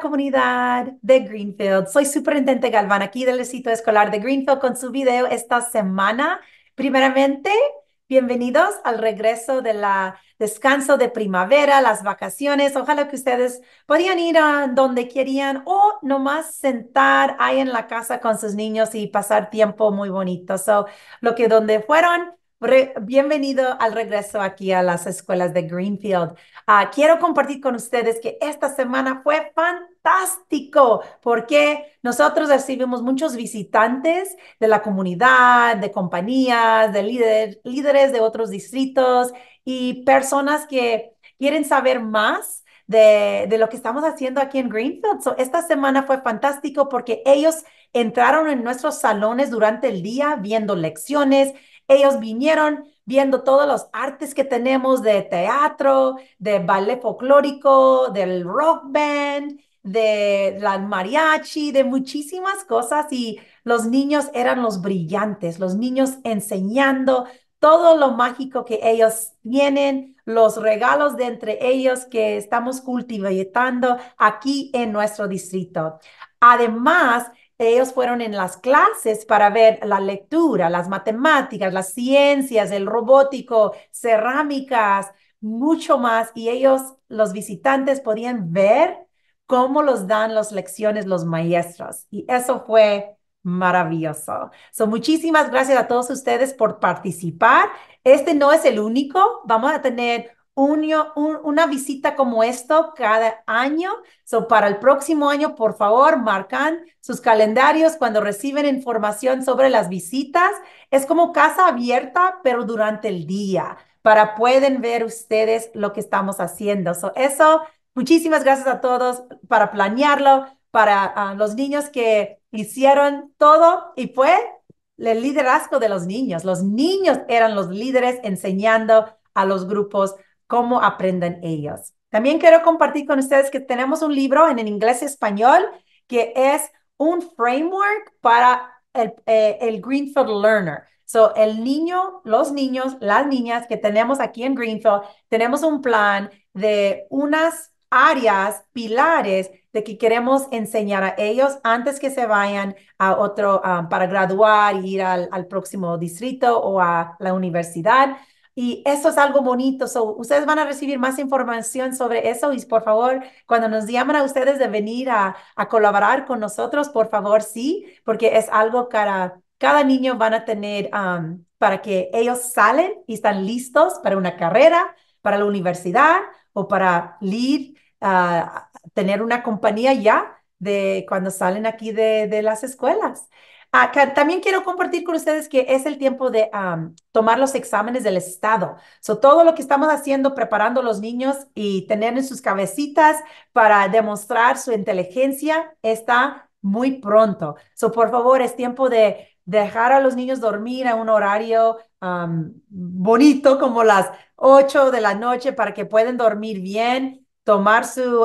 comunidad de Greenfield. Soy Superintendente Galván aquí del sitio Escolar de Greenfield con su video esta semana. Primeramente, bienvenidos al regreso de la descanso de primavera, las vacaciones. Ojalá que ustedes podían ir a donde querían o nomás sentar ahí en la casa con sus niños y pasar tiempo muy bonito. So, lo que donde fueron, bienvenido al regreso aquí a las escuelas de Greenfield. Ah, quiero compartir con ustedes que esta semana fue fantástico porque nosotros recibimos muchos visitantes de la comunidad, de compañías, de líder, líderes de otros distritos y personas que quieren saber más de, lo que estamos haciendo aquí en Greenfield. esta semana fue fantástico porque ellos entraron en nuestros salones durante el día viendo lecciones, ellos vinieron viendo todos los artes que tenemos de teatro, de ballet folclórico, del rock band, de la mariachi, de muchísimas cosas y los niños eran los brillantes, los niños enseñando todo lo mágico que ellos tienen, los regalos de entre ellos que estamos cultivando aquí en nuestro distrito. Además, ellos fueron en las clases para ver la lectura, las matemáticas, las ciencias, el robótico, cerámicas, mucho más. Y ellos, los visitantes, podían ver cómo los dan las lecciones los maestros. Y eso fue maravilloso. So, muchísimas gracias a todos ustedes por participar. Este no es el único. Vamos a tener un, una visita como esto cada año. o para el próximo año, por favor, marcan sus calendarios cuando reciben información sobre las visitas. Es como casa abierta, pero durante el día, para pueden ver ustedes lo que estamos haciendo. eso, muchísimas gracias a todos para planearlo, para ah, los niños que hicieron todo y fue el liderazgo de los niños. Los niños eran los líderes enseñando a los grupos cómo aprenden ellos. También quiero compartir con ustedes que tenemos un libro en el inglés y español que es un framework para eh, el, Greenfield Learner. So, el niño, los niños, las niñas que tenemos aquí en Greenfield, tenemos un plan de unas áreas, pilares de que queremos enseñar a ellos antes que se vayan a otro um, para graduar, ir al, al próximo distrito o a la universidad. Y eso es algo bonito. ustedes van a recibir más información sobre eso y por favor, cuando nos llaman a ustedes de venir a, colaborar con nosotros, por favor, sí, porque es algo para cada niño van a tener para que ellos salen y están listos para una carrera, para la universidad o para ir tener una compañía ya de cuando salen aquí de, de las escuelas también quiero compartir con ustedes que es el tiempo de tomar los exámenes del estado. todo lo que estamos haciendo, preparando a los niños y tener en sus cabecitas para demostrar su inteligencia, está muy pronto. por favor, es tiempo de dejar a los niños dormir a un horario bonito, como las 8 de la noche, para que puedan dormir bien, tomar su,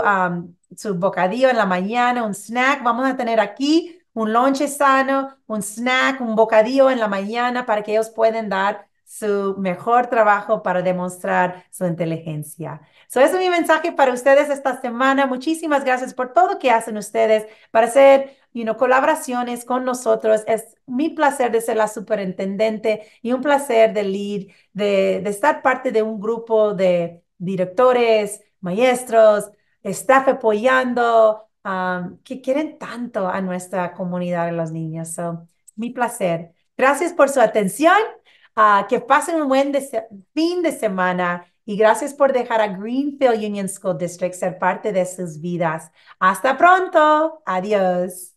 su bocadillo en la mañana, un snack. Vamos a tener aquí un lonche sano, un snack, un bocadillo en la mañana para que ellos puedan dar su mejor trabajo para demostrar su inteligencia. Eso es mi mensaje para ustedes esta semana. Muchísimas gracias por todo lo que hacen ustedes para hacer you colaboraciones con nosotros. Es mi placer de ser la superintendente y un placer de de, de estar parte de un grupo de directores, maestros, staff apoyando, que quieren tanto a nuestra comunidad de los niños. mi placer. Gracias por su atención. Ah, que pasen un buen fin de semana y gracias por dejar a Greenfield Union School District ser parte de sus vidas. Hasta pronto. Adiós.